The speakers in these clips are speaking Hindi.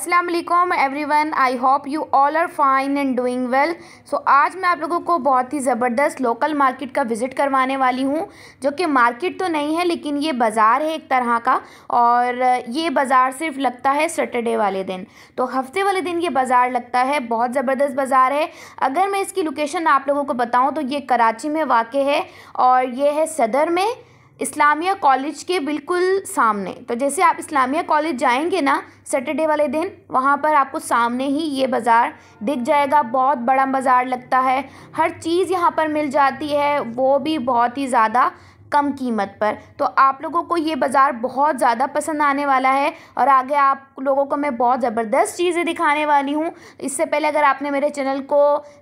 Aslam every everyone I hope you all are fine and doing well so आज मैं आप लोगों को बहुत ही ज़बरदस्त लोकल मार्केट का विज़िट करवाने वाली हूँ जो कि मार्केट तो नहीं है लेकिन ये बाज़ार है एक तरह का और ये बाज़ार सिर्फ लगता है सैटरडे वाले दिन तो हफ्ते वाले दिन ये बाज़ार लगता है बहुत ज़बरदस्त बाज़ार है अगर मैं इसकी लोकेशन आप लोगों को बताऊँ तो ये कराची में वाक़ है और ये है सदर में इस्लामिया कॉलेज के बिल्कुल सामने तो जैसे आप इस्लामिया कॉलेज जाएंगे ना सैटरडे वाले दिन वहाँ पर आपको सामने ही ये बाज़ार दिख जाएगा बहुत बड़ा बाज़ार लगता है हर चीज़ यहाँ पर मिल जाती है वो भी बहुत ही ज़्यादा कम कीमत पर तो आप लोगों को ये बाज़ार बहुत ज़्यादा पसंद आने वाला है और आगे आप लोगों को मैं बहुत ज़बरदस्त चीज़ें दिखाने वाली हूँ इससे पहले अगर आपने मेरे चैनल को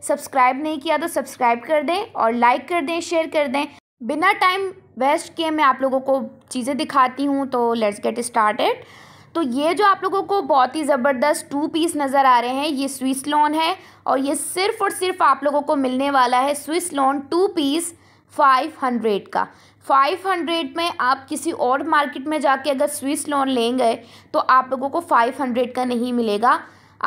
सब्सक्राइब नहीं किया तो सब्सक्राइब कर दें और लाइक कर दें शेयर कर दें बिना टाइम वेस्ट किए मैं आप लोगों को चीज़ें दिखाती हूँ तो लेट्स गेट स्टार्टेड तो ये जो आप लोगों को बहुत ही ज़बरदस्त टू पीस नज़र आ रहे हैं ये स्विस लोन है और ये सिर्फ़ और सिर्फ आप लोगों को मिलने वाला है Swiss lawn two piece five hundred का फाइव हंड्रेड में आप किसी और मार्केट में जाके अगर स्विस लोन लेंगे तो आप लोगों को फाइव हंड्रेड का नहीं मिलेगा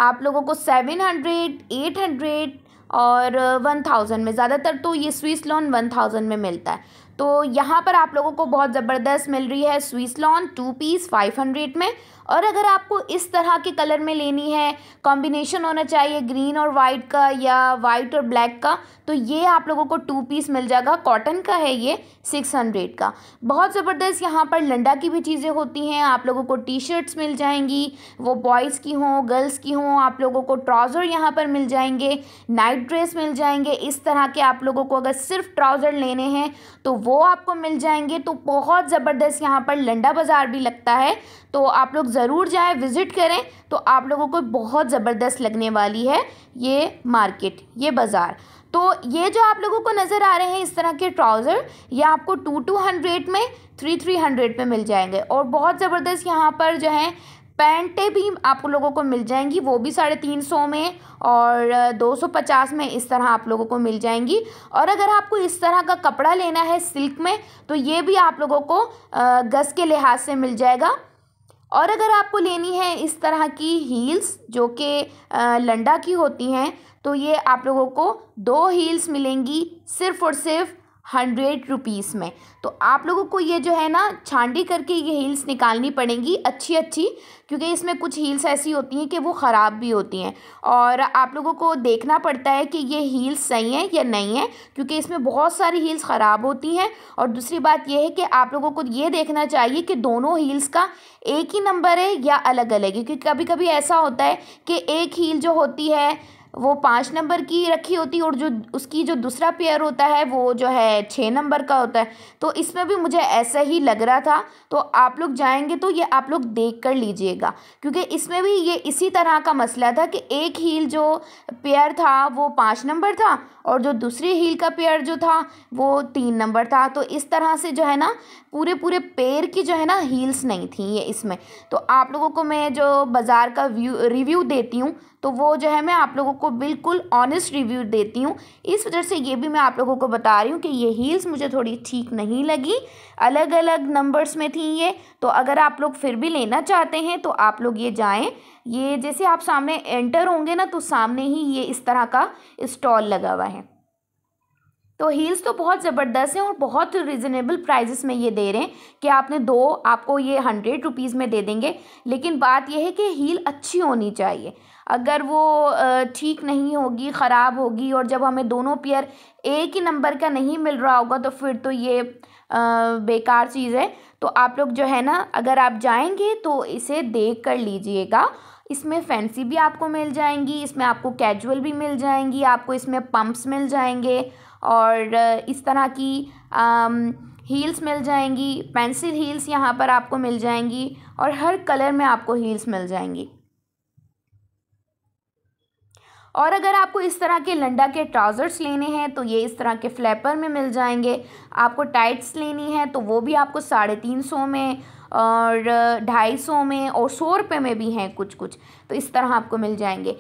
आप लोगों को सेवन हंड्रेड एट हंड्रेड और वन थाउजेंड में ज़्यादातर तो ये स्विस लॉन वन थाउजेंड में मिलता है तो यहाँ पर आप लोगों को बहुत ज़बरदस्त मिल रही है Swiss lawn two piece five hundred में और अगर आपको इस तरह के कलर में लेनी है कॉम्बिनेशन होना चाहिए ग्रीन और वाइट का या वाइट और ब्लैक का तो ये आप लोगों को टू पीस मिल जाएगा कॉटन का है ये सिक्स हंड्रेड का बहुत ज़बरदस्त यहाँ पर लंडा की भी चीज़ें होती हैं आप लोगों को टी शर्ट्स मिल जाएंगी वो बॉयज़ की हों गर्ल्स की हों आप लोगों को ट्राउज़र यहाँ पर मिल जाएंगे नाइट ड्रेस मिल जाएंगे इस तरह के आप लोगों को अगर सिर्फ ट्राउज़र लेने हैं तो वो आपको मिल जाएंगे तो बहुत ज़बरदस्त यहाँ पर लंडा बाज़ार भी लगता है तो आप लोग ज़रूर जाए विज़िट करें तो आप लोगों को बहुत ज़बरदस्त लगने वाली है ये मार्केट ये बाज़ार तो ये जो आप लोगों को नज़र आ रहे हैं इस तरह के ट्राउज़र ये आपको टू टू हंड्रेड में थ्री थ्री हंड्रेड में मिल जाएंगे और बहुत ज़बरदस्त यहाँ पर जो है पैंटें भी आप लोगों को मिल जाएंगी वो भी साढ़े तीन सौ में और दो सौ पचास में इस तरह आप लोगों को मिल जाएंगी और अगर आपको इस तरह का कपड़ा लेना है सिल्क में तो ये भी आप लोगों को गज़ के लिहाज से मिल जाएगा और अगर आपको लेनी है इस तरह की हील्स जो कि लंडा की होती हैं तो ये आप लोगों को दो हील्स मिलेंगी सिर्फ़ और सिर्फ़ हंड्रेड रुपीस में तो आप लोगों को ये जो है ना छांडी करके ये हील्स निकालनी पड़ेंगी अच्छी अच्छी क्योंकि इसमें कुछ हील्स ऐसी होती हैं कि वो ख़राब भी होती हैं और आप लोगों को देखना पड़ता है कि ये हील्स सही हैं या नहीं हैं क्योंकि इसमें बहुत सारी हील्स ख़राब होती हैं और दूसरी बात यह है कि आप लोगों को ये देखना चाहिए कि दोनों हील्स का एक ही नंबर है या अलग अलग है क्योंकि कभी कभी ऐसा होता है कि एक हील जो होती है वो पाँच नंबर की रखी होती और जो उसकी जो दूसरा पेयर होता है वो जो है छः नंबर का होता है तो इसमें भी मुझे ऐसा ही लग रहा था तो आप लोग जाएंगे तो ये आप लोग देख कर लीजिएगा क्योंकि इसमें भी ये इसी तरह का मसला था कि एक हील जो पेयर था वो पाँच नंबर था और जो दूसरी हील का पेयर जो था वो तीन नंबर था तो इस तरह से जो है ना पूरे पूरे पैर की जो है ना हील्स नहीं थी ये इसमें तो आप लोगों को मैं जो बाज़ार का व्यू रिव्यू देती हूँ तो वो जो है मैं आप लोगों को बिल्कुल ऑनेस्ट रिव्यू देती हूँ इस वजह से ये भी मैं आप लोगों को बता रही हूँ कि ये हील्स मुझे थोड़ी ठीक नहीं लगी अलग अलग नंबर्स में थी ये तो अगर आप लोग फिर भी लेना चाहते हैं तो आप लोग ये जाएँ ये जैसे आप सामने एंटर होंगे ना तो सामने ही ये इस तरह का इस्टॉल लगा हुआ है तो हील्स तो बहुत ज़बरदस्त हैं और बहुत रिजनेबल प्राइजेस में ये दे रहे हैं कि आपने दो आपको ये हंड्रेड रुपीज़ में दे देंगे लेकिन बात यह है कि हील अच्छी होनी चाहिए अगर वो ठीक नहीं होगी ख़राब होगी और जब हमें दोनों पेयर एक ही नंबर का नहीं मिल रहा होगा तो फिर तो ये बेकार चीज़ है तो आप लोग जो है ना अगर आप जाएंगे तो इसे देख कर लीजिएगा इसमें फैंसी भी आपको मिल जाएंगी इसमें आपको कैजुअल भी मिल जाएंगी आपको इसमें पम्प्स मिल जाएंगे और इस तरह की हील्स मिल जाएंगी पेंसिल हील्स यहाँ पर आपको मिल जाएंगी और हर कलर में आपको हील्स मिल जाएंगी और अगर आपको इस तरह के लंडा के ट्राउज़र्स लेने हैं तो ये इस तरह के फ्लैपर में मिल जाएंगे आपको टाइट्स लेनी है तो वो भी आपको साढ़े तीन सौ में और ढाई सौ में और सौ रुपये में भी हैं कुछ कुछ तो इस तरह आपको मिल जाएंगे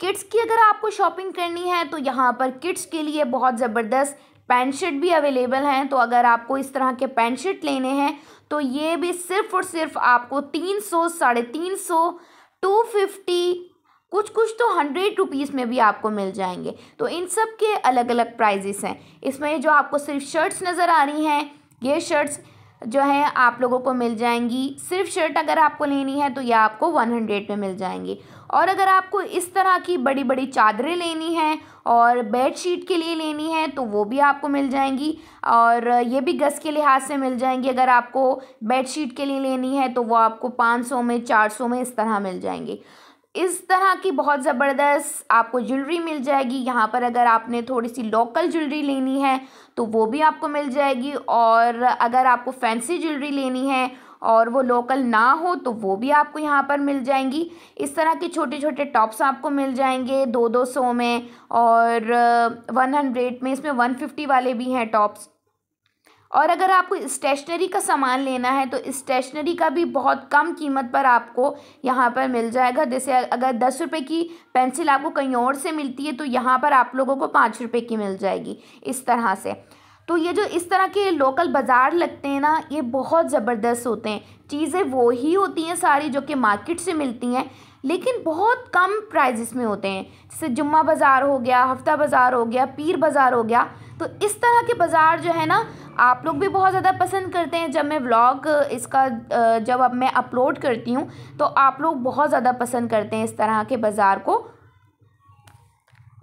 किड्स की अगर आपको शॉपिंग करनी है तो यहाँ पर किड्स के लिए बहुत ज़बरदस्त पैंट शर्ट भी अवेलेबल हैं तो अगर आपको इस तरह के पैंट शर्ट लेने हैं तो ये भी सिर्फ और सिर्फ आपको तीन सौ साढ़े तीन सौ टू फिफ्टी कुछ कुछ तो हंड्रेड रुपीज़ में भी आपको मिल जाएंगे तो इन सब के अलग अलग प्राइजेस हैं इसमें जो आपको सिर्फ शर्ट्स नज़र आ रही हैं ये शर्ट्स जो हैं आप लोगों को मिल जाएंगी सिर्फ शर्ट अगर आपको लेनी है तो यह आपको वन हंड्रेड में मिल जाएंगी और अगर आपको इस तरह की बड़ी बड़ी चादरें लेनी हैं और बेडशीट के लिए लेनी है तो वो भी आपको मिल जाएंगी और ये भी गज़ के लिहाज से मिल जाएंगी अगर आपको बेडशीट के लिए लेनी है तो वो आपको पाँच सौ में चार सौ में इस तरह मिल जाएंगी इस तरह की बहुत ज़बरदस्त आपको ज्वेलरी मिल जाएगी यहाँ पर अगर आपने थोड़ी सी लोकल ज्वेलरी लेनी है तो वो भी आपको मिल जाएगी और अगर आपको फैंसी ज्वेलरी लेनी है और वो लोकल ना हो तो वो भी आपको यहाँ पर मिल जाएंगी इस तरह के छोटे छोटे टॉप्स आपको मिल जाएंगे दो दो सौ में और वन हंड्रेड में इसमें वन फिफ्टी वाले भी हैं टॉप्स और अगर आपको स्टेशनरी का सामान लेना है तो स्टेशनरी का भी बहुत कम कीमत पर आपको यहाँ पर मिल जाएगा जैसे अगर दस रुपये की पेंसिल आपको कहीं और से मिलती है तो यहाँ पर आप लोगों को पाँच रुपये की मिल जाएगी इस तरह से तो ये जो इस तरह के लोकल बाज़ार लगते हैं ना ये बहुत ज़बरदस्त होते हैं चीज़ें वो ही होती हैं सारी जो कि मार्केट से मिलती हैं लेकिन बहुत कम प्राइजिस में होते हैं जैसे जुम्मा बाज़ार हो गया हफ्ता बाज़ार हो गया पीर बाज़ार हो गया तो इस तरह के बाज़ार जो है ना आप लोग भी बहुत ज़्यादा पसंद करते हैं जब मैं व्लॉग इसका जब अब मैं अपलोड करती हूँ तो आप लोग बहुत ज़्यादा पसंद करते हैं इस तरह के बाज़ार को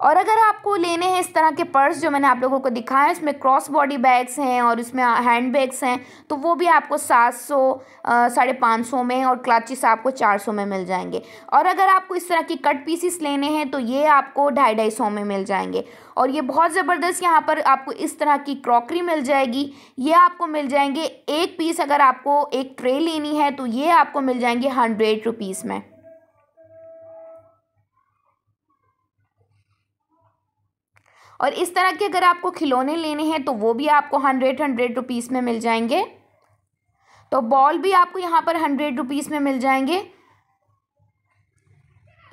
और अगर आपको लेने हैं इस तरह के पर्स जो मैंने आप लोगों को दिखाया है इसमें क्रॉस बॉडी बैग्स हैं और इसमें हैंड बैग्स हैं तो वो भी आपको सात सौ साढ़े पाँच सौ में और क्लाचिस आपको चार सौ में मिल जाएंगे और अगर आपको इस तरह की कट पीसीस लेने हैं तो ये आपको ढाई ढाई सौ में मिल जाएंगे और ये बहुत ज़बरदस्त यहाँ पर आपको इस तरह की क्रॉकरी मिल जाएगी ये आपको मिल जाएंगे एक पीस अगर आपको एक ट्रे लेनी है तो ये आपको मिल जाएंगे हंड्रेड रुपीज़ में और इस तरह के अगर आपको खिलौने लेने हैं तो वो भी आपको हंड्रेड हंड्रेड रुपीज़ में मिल जाएंगे तो बॉल भी आपको यहाँ पर हंड्रेड रुपीज़ में मिल जाएंगे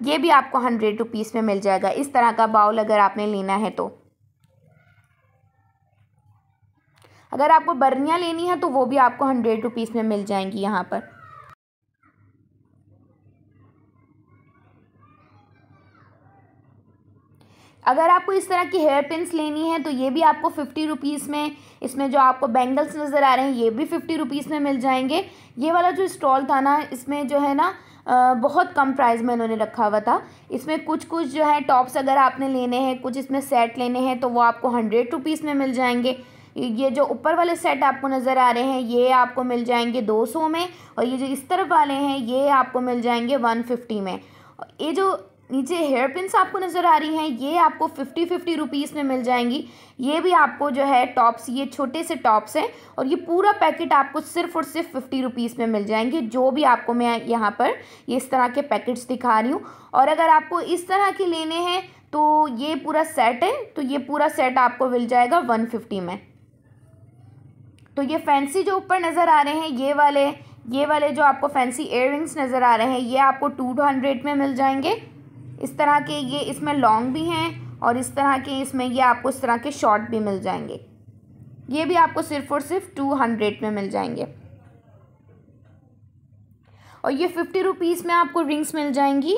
ये भी आपको हंड्रेड रुपीज़ में मिल जाएगा इस तरह का बाउल अगर आपने लेना है तो अगर आपको बर्नियाँ लेनी है तो वो भी आपको हंड्रेड रुपीज़ में मिल जाएंगी यहाँ पर अगर आपको इस तरह की हेयर पिन्स लेनी है तो ये भी आपको फिफ्टी रुपीज़ में इसमें जो आपको बैंगल्स नज़र आ रहे हैं ये भी फिफ्टी रुपीज़ में मिल जाएंगे ये वाला जो स्टॉल था ना इसमें जो है ना बहुत कम प्राइस में इन्होंने रखा हुआ था इसमें कुछ कुछ जो है टॉप्स अगर आपने लेने हैं कुछ इसमें सेट लेने हैं तो वो आपको हंड्रेड रुपीज़ में मिल जाएंगे ये जो ऊपर वाले सेट आपको नज़र आ रहे हैं ये आपको मिल जाएंगे दो सौ में और ये जो इस तरफ वाले हैं ये आपको मिल जाएंगे वन फिफ्टी में ये जो नीचे हेयर पिंस आपको नज़र आ रही हैं ये आपको फिफ्टी फिफ्टी रुपीज़ में मिल जाएंगी ये भी आपको जो है टॉप्स ये छोटे से टॉप्स हैं और ये पूरा पैकेट आपको सिर्फ और सिर्फ फिफ्टी रुपीज़ में मिल जाएंगे जो भी आपको मैं यहाँ पर ये इस तरह के पैकेट्स दिखा रही हूँ और अगर आपको इस तरह के लेने हैं तो ये पूरा सेट है तो ये पूरा सेट आपको मिल जाएगा वन फिफ्टी में तो ये फैंसी जो ऊपर नज़र आ रहे हैं ये वाले ये वाले जो आपको फैंसी एयर नज़र आ रहे हैं ये आपको टू हंड्रेड में मिल जाएंगे इस तरह के ये इसमें लॉन्ग भी हैं और इस तरह के इसमें ये आपको इस तरह के शॉर्ट भी मिल जाएंगे ये भी आपको सिर्फ और सिर्फ टू हंड्रेड में मिल जाएंगे और ये फिफ्टी रुपीज़ में आपको रिंग्स मिल जाएंगी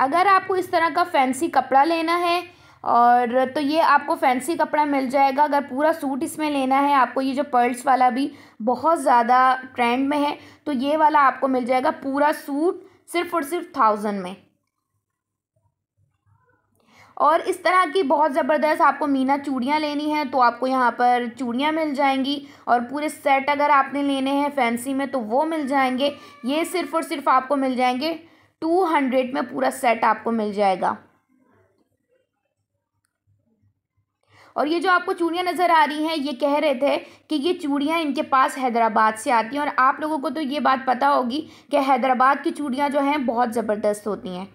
अगर आपको इस तरह का फैंसी कपड़ा लेना है और तो ये आपको फैंसी कपड़ा मिल जाएगा अगर पूरा सूट इसमें लेना है आपको ये जो पर्ल्स वाला भी बहुत ज़्यादा ट्रेंड में है तो ये वाला आपको मिल जाएगा पूरा सूट सिर्फ और सिर्फ थाउजेंड में और इस तरह की बहुत ज़बरदस्त आपको मीना चूड़ियाँ लेनी है तो आपको यहाँ पर चूड़ियाँ मिल जाएंगी और पूरे सेट अगर आपने लेने हैं फैंसी में तो वो मिल जाएंगे ये सिर्फ़ और सिर्फ आपको मिल जाएंगे टू हंड्रेड में पूरा सेट आपको मिल जाएगा और ये जो आपको चूड़ियाँ नज़र आ रही हैं ये कह रहे थे कि ये चूड़ियाँ इनके पास हैदराबाद से आती हैं और आप लोगों को तो ये बात पता होगी कि हैदराबाद की चूड़ियाँ जो हैं बहुत ज़बरदस्त होती हैं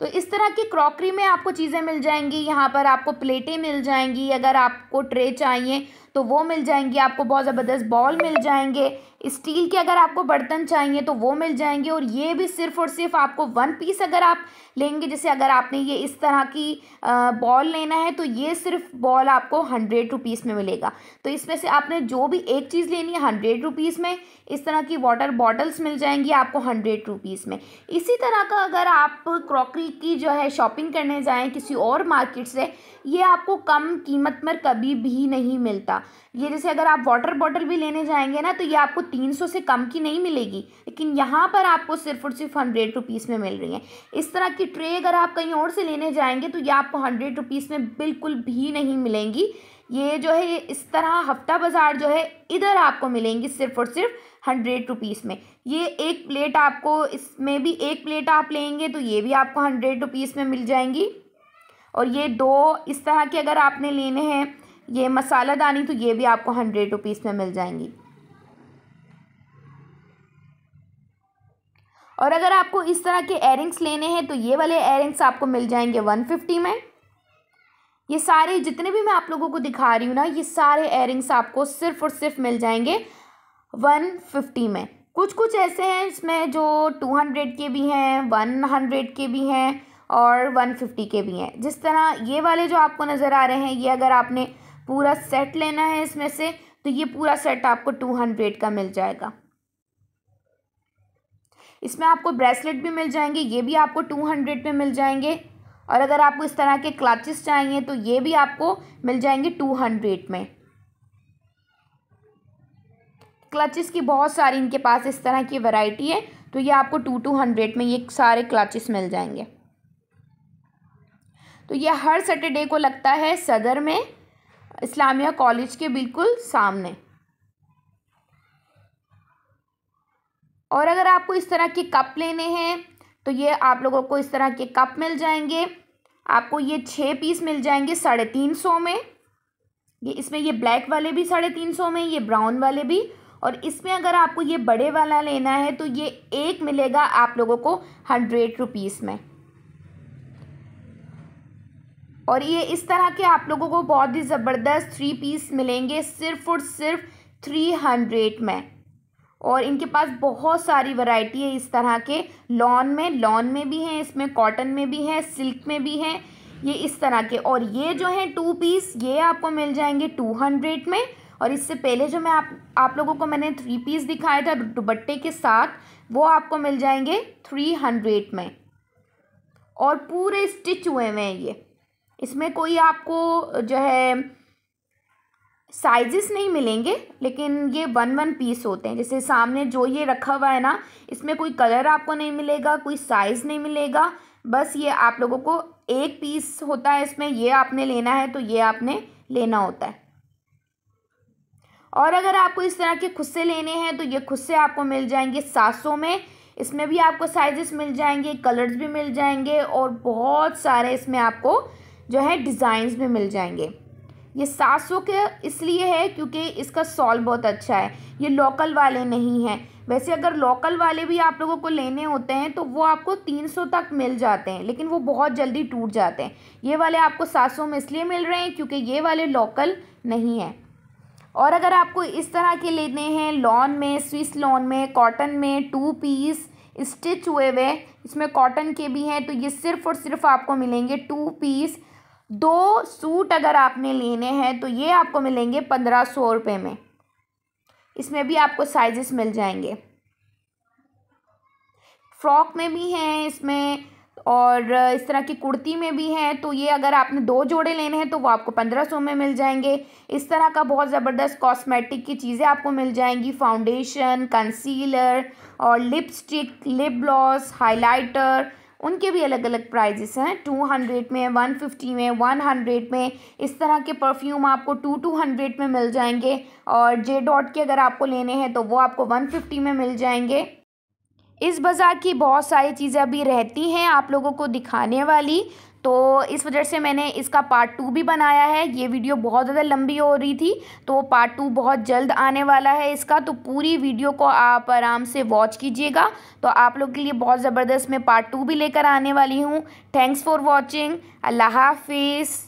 तो इस तरह की क्रॉकरी में आपको चीज़ें मिल जाएंगी यहाँ पर आपको प्लेटें मिल जाएंगी अगर आपको ट्रे चाहिए तो वो मिल जाएंगी आपको बहुत ज़बरदस्त बॉल मिल जाएंगे स्टील के अगर आपको बर्तन चाहिए तो वो मिल जाएंगे और ये भी सिर्फ और सिर्फ आपको वन पीस अगर आप लेंगे जैसे अगर आपने ये इस तरह की बॉल लेना है तो ये सिर्फ बॉल आपको हंड्रेड रुपीज़ में मिलेगा तो इसमें से आपने जो भी एक चीज़ लेनी है हंड्रेड रुपीज़ में इस तरह की वाटर बॉटल्स मिल जाएंगी आपको हंड्रेड रुपीज़ में इसी तरह का अगर आप क्रॉकरी की जो है शॉपिंग करने जाएँ किसी और मार्केट से ये आपको कम कीमत पर कभी भी नहीं मिलता ये जैसे अगर आप वाटर बॉटल भी लेने जाएंगे ना तो ये आपको तीन सौ से कम की नहीं मिलेगी लेकिन यहाँ पर आपको सिर्फ और सिर्फ हंड्रेड रुपीज़ में मिल रही है इस तरह की ट्रे अगर आप कहीं और से लेने जाएंगे तो ये आपको हंड्रेड रुपीज़ में बिल्कुल भी नहीं मिलेंगी ये जो है इस तरह हफ्ता बाज़ार जो है इधर आपको मिलेंगी सिर्फ और सिर्फ हंड्रेड रुपीज़ में ये एक प्लेट आपको इसमें भी एक प्लेट आप लेंगे तो ये भी आपको हंड्रेड रुपीज़ में मिल जाएंगी और ये दो इस तरह के अगर आपने लेने हैं ये मसाला दानी तो ये भी आपको हंड्रेड रुपीज़ में मिल जाएंगी और अगर आपको इस तरह के एयरिंग्स लेने हैं तो ये वाले एयरिंग्स आपको मिल जाएंगे वन फिफ्टी में ये सारे जितने भी मैं आप लोगों को दिखा रही हूँ ना ये सारे एयरिंग्स आपको सिर्फ और सिर्फ मिल जाएंगे वन फिफ्टी में कुछ कुछ ऐसे हैं इसमें जो टू हंड्रेड के भी हैं वन हंड्रेड के भी हैं और वन फिफ्टी के भी हैं जिस तरह ये वाले जो आपको नज़र आ रहे हैं ये अगर आपने पूरा सेट लेना है इसमें से तो ये पूरा सेट आपको टू हंड्रेड का मिल जाएगा इसमें आपको ब्रेसलेट भी मिल जाएंगे ये भी आपको टू हंड्रेड में मिल जाएंगे और अगर आपको इस तरह के क्लाचेस चाहिए तो ये भी आपको मिल जाएंगे टू हंड्रेड में क्लचेस की बहुत सारी इनके पास इस तरह की वैरायटी है तो ये आपको टू टू हंड्रेड में ये सारे क्लचेस मिल जाएंगे तो ये हर सैटरडे को लगता है सदर में इस्लामिया कॉलेज के बिल्कुल सामने और अगर आपको इस तरह के कप लेने हैं तो ये आप लोगों को इस तरह के कप मिल जाएंगे आपको ये छः पीस मिल जाएंगे साढ़े तीन सौ में ये इसमें ये ब्लैक वाले भी साढ़े तीन सौ में ये ब्राउन वाले भी और इसमें अगर आपको ये बड़े वाला लेना है तो ये एक मिलेगा आप लोगों को हंड्रेड रुपीज़ में और ये इस तरह के आप लोगों को बहुत ही ज़बरदस्त थ्री पीस मिलेंगे सिर्फ और सिर्फ थ्री हंड्रेड में और इनके पास बहुत सारी वैरायटी है इस तरह के लॉन में लॉन में भी हैं इसमें कॉटन में भी हैं सिल्क में भी हैं ये इस तरह के और ये जो हैं टू पीस ये आपको मिल जाएंगे टू हंड्रेड में और इससे पहले जो मैं आप आप लोगों को मैंने थ्री पीस दिखाया था दुबट्टे के साथ वो आपको मिल जाएंगे थ्री हंड्रेड में और पूरे स्टिच हुए हुए हैं ये इसमें कोई आपको जो है साइजेस नहीं मिलेंगे लेकिन ये वन वन पीस होते हैं जैसे सामने जो ये रखा हुआ है ना इसमें कोई कलर आपको नहीं मिलेगा कोई साइज़ नहीं मिलेगा बस ये आप लोगों को एक पीस होता है इसमें ये आपने लेना है तो ये आपने लेना होता है और अगर आपको इस तरह के खुद से लेने हैं तो ये खुद से आपको मिल जाएंगे सात सौ में इसमें भी आपको साइजेस मिल जाएंगे कलर्स भी मिल जाएंगे और बहुत सारे इसमें आपको जो है डिज़ाइंस में मिल जाएंगे ये सात सौ के इसलिए है क्योंकि इसका सॉल बहुत अच्छा है ये लोकल वाले नहीं हैं वैसे अगर लोकल वाले भी आप लोगों को लेने होते हैं तो वो आपको तीन सौ तक मिल जाते हैं लेकिन वो बहुत जल्दी टूट जाते हैं ये वाले आपको सात सौ में इसलिए मिल रहे हैं क्योंकि ये वाले लोकल नहीं हैं और अगर आपको इस तरह के लेने हैं लॉन में स्विस लॉन में कॉटन में टू पीस स्टिच हुए हुए इसमें कॉटन के भी हैं तो ये सिर्फ़ और सिर्फ आपको मिलेंगे टू पीस दो सूट अगर आपने लेने हैं तो ये आपको मिलेंगे पंद्रह सौ रुपये में इसमें भी आपको साइजेस मिल जाएंगे फ्रॉक में भी हैं इसमें और इस तरह की कुर्ती में भी हैं तो ये अगर आपने दो जोड़े लेने हैं तो वो आपको पंद्रह सौ में मिल जाएंगे इस तरह का बहुत ज़बरदस्त कॉस्मेटिक की चीज़ें आपको मिल जाएंगी फाउंडेशन कंसीलर और लिपस्टिक लिप ग्लॉस हाइलाइटर उनके भी अलग अलग प्राइजेस हैं टू हंड्रेड में वन फिफ्टी में वन हंड्रेड में इस तरह के परफ्यूम आपको टू टू हंड्रेड में मिल जाएंगे और जे डॉट के अगर आपको लेने हैं तो वो आपको वन फिफ्टी में मिल जाएंगे इस बाज़ार की बहुत सारी चीज़ें अभी रहती हैं आप लोगों को दिखाने वाली तो इस वजह से मैंने इसका पार्ट टू भी बनाया है ये वीडियो बहुत ज़्यादा लंबी हो रही थी तो पार्ट टू बहुत जल्द आने वाला है इसका तो पूरी वीडियो को आप आराम से वॉच कीजिएगा तो आप लोग के लिए बहुत ज़बरदस्त मैं पार्ट टू भी लेकर आने वाली हूँ थैंक्स फॉर वॉचिंग अल्लाह हाफिज़